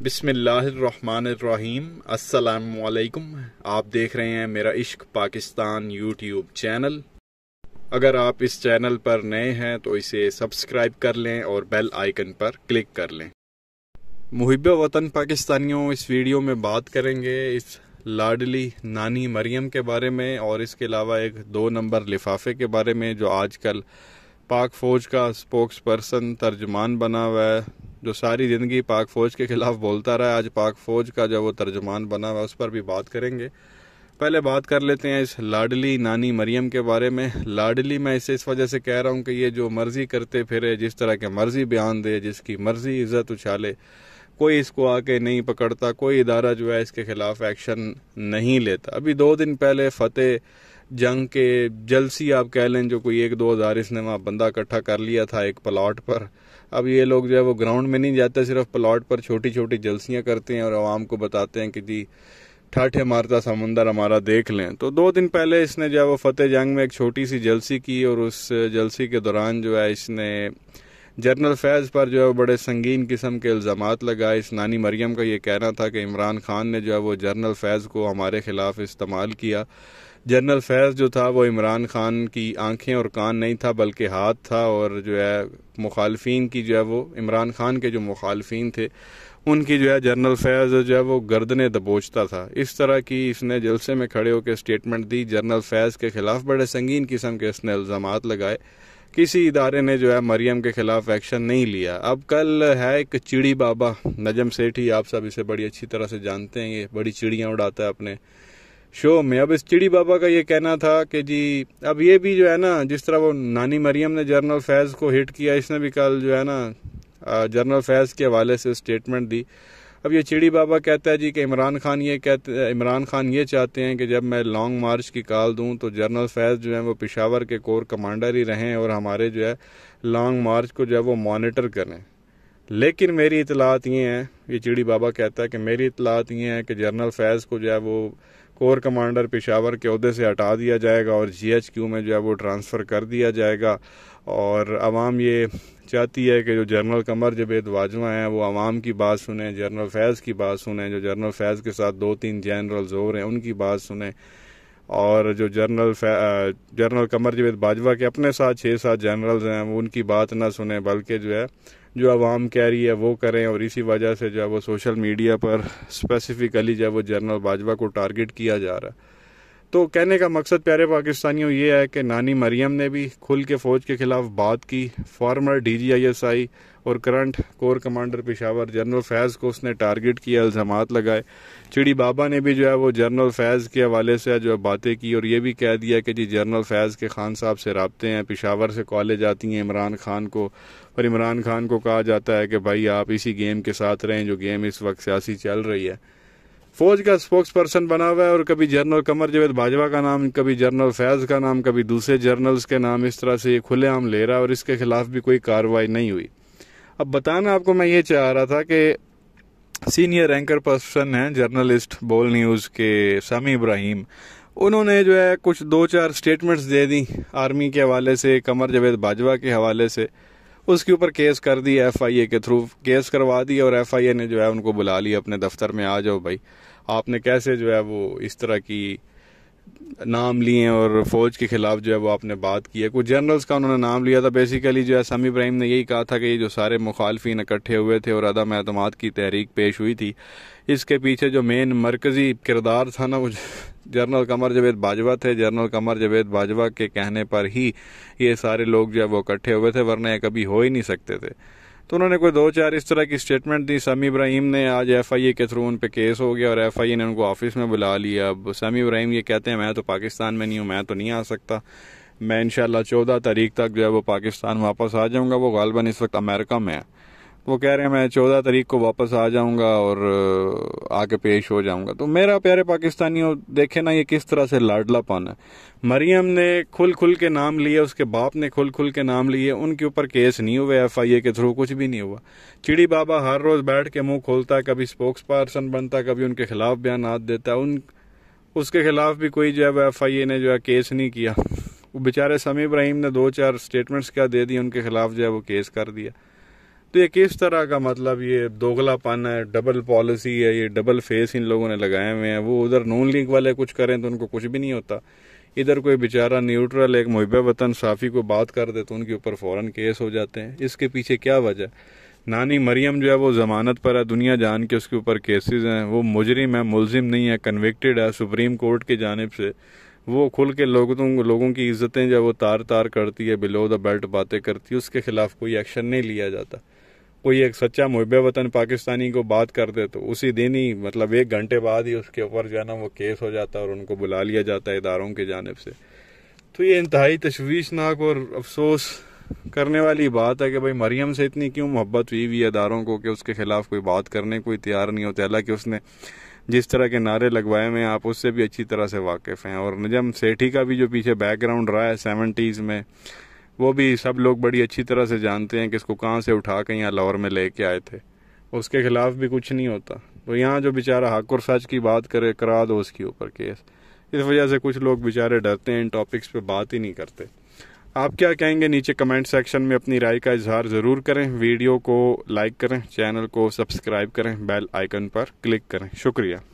बिसमीम असलकम आप देख रहे हैं मेरा इश्क पाकिस्तान यूट्यूब चैनल अगर आप इस चैनल पर नए हैं तो इसे सब्सक्राइब कर लें और बेल आइकन पर क्लिक कर लें मुहब वतन पाकिस्तानियों इस वीडियो में बात करेंगे इस लाडली नानी मरियम के बारे में और इसके अलावा एक दो नंबर लिफाफे के बारे में जो आजकल पाक फ़ौज का स्पोक्स पर्सन तर्जमान बना हुआ है जो सारी ज़िंदगी पाक फ़ौज के ख़िलाफ़ बोलता रहा आज पाक फ़ौज का जो वो तर्जमान बना हुआ उस पर भी बात करेंगे पहले बात कर लेते हैं इस लाडली नानी मरियम के बारे में लाडली मैं इसे इस वजह से कह रहा हूँ कि ये जो मर्ज़ी करते फिरे जिस तरह के मर्ज़ी बयान दे जिसकी मर्ज़ी इज़्ज़त उछाले कोई इसको आके नहीं पकड़ता कोई इदारा जो है इसके ख़िलाफ़ एक्शन नहीं लेता अभी दो दिन पहले फ़तेह जंग के जलसी आप कह लें जो कोई एक दो हज़ार इसने वहाँ बंदा इकट्ठा कर लिया था एक प्लाट पर अब ये लोग जो है वो ग्राउंड में नहीं जाते सिर्फ प्लाट पर छोटी छोटी जलसियाँ करते हैं और आवाम को बताते हैं कि जी ठाठे मारता समुंदर हमारा देख लें तो दो दिन पहले इसने जो है वो फतेह जंग में एक छोटी सी जलसी की और उस जलसी के दौरान जो है इसने जनरल फैज़ पर जो है बड़े संगीन किस्म के इल्ज़ाम लगाए इस नानी मरियम का ये कहना था कि इमरान खान ने जो है वो जनरल फैज़ को हमारे ख़िलाफ़ इस्तेमाल किया जनरल फैज़ जो था वो इमरान खान की आंखें और कान नहीं था बल्कि हाथ था और जो है मुखालफन की जो है वो इमरान खान के जो मुखालफन थे उनकी जो है जनरल फैज़ जो है वो गर्दने दबोचता था इस तरह की इसने जलसे में खड़े होकर स्टेटमेंट दी जनरल फैज़ के ख़िलाफ़ बड़े संगीन किस्म के इसने इल्ज़ाम लगाए किसी इदारे ने जो है मरियम के ख़िलाफ़ एक्शन नहीं लिया अब कल है एक चिड़ी बाबा नजम सेठी आप सब इसे बड़ी अच्छी तरह से जानते हैं ये बड़ी चिड़ियाँ उड़ाता है अपने शो में अब इस चिड़ी बाबा का ये कहना था कि जी अब ये भी जो है ना जिस तरह वो नानी मरियम ने जर्नल फैज़ को हिट किया इसने भी कल जो है ना जर्नल फैज़ के हवाले से स्टेटमेंट दी अब ये चिड़ी बाबा कहता है जी कि इमरान खान ये कहते इमरान खान ये चाहते हैं कि जब मैं लॉन्ग मार्च की कॉल दूं तो जनरल फैज़ जो है वो पिशावर के कोर कमांडर ही रहें और हमारे जो है लॉन्ग मार्च को जो है वो मॉनिटर करें लेकिन मेरी इतलात ये हैं ये चिड़ी बाबा कहता है कि मेरी इतलात ये हैं कि जनरल फैज़ को जो है वो कोर कमांडर पेशावर के अहदे से हटा दिया जाएगा और जीएचक्यू में जो है वो ट्रांसफ़र कर दिया जाएगा और आवाम ये चाहती है कि जो जनरल कमर जबेद वाजवा हैं वो आवाम की बात सुने जनरल फैज़ की बात सुने जो जनरल फैज़ के साथ दो तीन जनरल्स हो रहे हैं उनकी बात सुने और जो जनरल जनरल कमर जवेद बाजवा के अपने साथ छः सात जनरल्स हैं वो उनकी बात ना सुने बल्कि जो है जो आवाम कह रही है वो करें और इसी वजह से जो है वो सोशल मीडिया पर स्पेसिफ़िकली जो है वो जनरल बाजवा को टारगेट किया जा रहा है तो कहने का मकसद प्यारे पाकिस्तानियों ये है कि नानी मरियम ने भी खुल के फ़ौज के ख़िलाफ़ बात की former D G I S I और current corps commander Peshawar general Faiz को उसने टारगेट किया इल्ज़ाम लगाए चिड़ी बाबा ने भी जो है वो जनरल फैज़ के हवाले से जो है बातें की और ये भी कह दिया कि जी जनरल फैज़ के खान साहब से रबते हैं पेशावर से कॉलेज आती हैं इमरान खान को और इमरान खान को कहा जाता है कि भाई आप इसी गेम के साथ रहें जो गेम इस वक्त सियासी चल रही है फौज का स्पोक्स पर्सन बना हुआ है और कभी जनरल कमर जवेद बाजवा का नाम कभी जनरल फैज का नाम कभी दूसरे जर्नल्स के नाम इस तरह से ये खुलेआम ले रहा और इसके खिलाफ भी कोई कार्रवाई नहीं हुई अब बताना आपको मैं ये चाह रहा था कि सीनियर एंकर पर्सन हैं जर्नलिस्ट बोल न्यूज़ के सामी इब्राहिम उन्होंने जो है कुछ दो चार स्टेटमेंट्स दे दी आर्मी के हवाले से कमर जवेद बाजवा के हवाले से उसके ऊपर केस कर आई एफआईए के थ्रू केस करवा दी और एफआईए ने जो है उनको बुला लिया अपने दफ्तर में आ जाओ भाई आपने कैसे जो है वो इस तरह की नाम लिए और फ़ौज के ख़िलाफ़ जो है वो आपने बात की है कुछ जनरल्स का उन्होंने नाम लिया था बेसिकली जो है समी इब्राहिम ने यही कहा था कि ये जो सारे मुखालफी इकट्ठे हुए थे और अदम अहतम की तहरीक पेश हुई थी इसके पीछे जो मेन मरकज़ी किरदार था ना वो जनरल कमर जवेद बाजवा थे जनरल कमर जवेद बाजवा के कहने पर ही ये सारे लोग जो है वो इकट्ठे हुए थे वरना ये कभी हो ही नहीं सकते थे तो उन्होंने कोई दो चार इस तरह की स्टेटमेंट दी समी इब्राहिम ने आज एफ आई ए के थ्रू उन पर केस हो गया और एफ आई ए ने उनको ऑफिस में बुला लिया अब समी इब्राहिम ये कहते हैं मैं तो पाकिस्तान में नहीं हूँ मैं तो नहीं आ सकता मैं इन शाला चौदह तारीख तक जो है वो पाकिस्तान वापस आ जाऊँगा वो गालबन इस वक्त अमेरिका में है वो कह रहे हैं मैं चौदह तारीख को वापस आ जाऊंगा और आके पेश हो जाऊंगा तो मेरा प्यारे पाकिस्तानियों देखे ना ये किस तरह से लाडला पान है मरियम ने खुल खुल के नाम लिए उसके बाप ने खुल खुल के नाम लिए उनके ऊपर केस नहीं हुए एफ आई ए के थ्रू कुछ भी नहीं हुआ चिड़ी बाबा हर रोज़ बैठ के मुंह खोलता है कभी स्पोक्स पर्सन बनता है कभी उनके खिलाफ बयान देता है उन उसके खिलाफ भी कोई जो है वो एफ आई ए ने जो है केस नहीं किया वो बेचारे समी इब्राहिम ने दो चार स्टेटमेंट्स क्या दे दिए उनके खिलाफ जो है वो केस कर दिया तो ये किस तरह का मतलब ये दोगलापन है डबल पॉलिसी है ये डबल फेस इन लोगों ने लगाए हुए हैं वो उधर नून लीग वाले कुछ करें तो उनको कुछ भी नहीं होता इधर कोई बेचारा न्यूट्रल एक मुहब वतन साफ़ी को बात कर दे तो उनके ऊपर फ़ौर केस हो जाते हैं इसके पीछे क्या वजह नानी मरियम जो है वो ज़मानत पर है दुनिया जान के उसके ऊपर केसेस हैं वो मुजरिम है मुलजिम नहीं है कन्विक्टेड है सुप्रीम कोर्ट की जानब से वो खुल के लोगों लोगों की इज्जतें जो वो तार तार करती है बिलो द बेल्ट बातें करती है उसके खिलाफ कोई एक्शन नहीं लिया जाता कोई एक सच्चा मुहब वतन पाकिस्तानी को बात कर दे तो उसी दिन ही मतलब एक घंटे बाद ही उसके ऊपर जो है ना वो केस हो जाता है और उनको बुला लिया जाता है इदारों की जानब से तो ये इंतहाई तशवीशनाक और अफसोस करने वाली बात है कि भाई मरियम से इतनी क्यों मोहब्बत हुई हुई इदारों को कि उसके खिलाफ कोई बात करने कोई तैयार नहीं होते हालांकि उसने जिस तरह के नारे लगवाए हुए हैं आप उससे भी अच्छी तरह से वाकिफ़ हैं और नजम सेठी का भी जो पीछे बैकग्राउंड रहा है सेवेंटीज़ में वो भी सब लोग बड़ी अच्छी तरह से जानते हैं कि इसको कहाँ से उठा के यहाँ लाहौर में लेके आए थे उसके खिलाफ भी कुछ नहीं होता तो यहाँ जो बेचारा हक और सच की बात करे करा दो उसके ऊपर केस इस वजह से कुछ लोग बेचारे डरते हैं इन टॉपिक्स पे बात ही नहीं करते आप क्या कहेंगे नीचे कमेंट सेक्शन में अपनी राय का इजहार ज़रूर करें वीडियो को लाइक करें चैनल को सब्सक्राइब करें बेल आइकन पर क्लिक करें शुक्रिया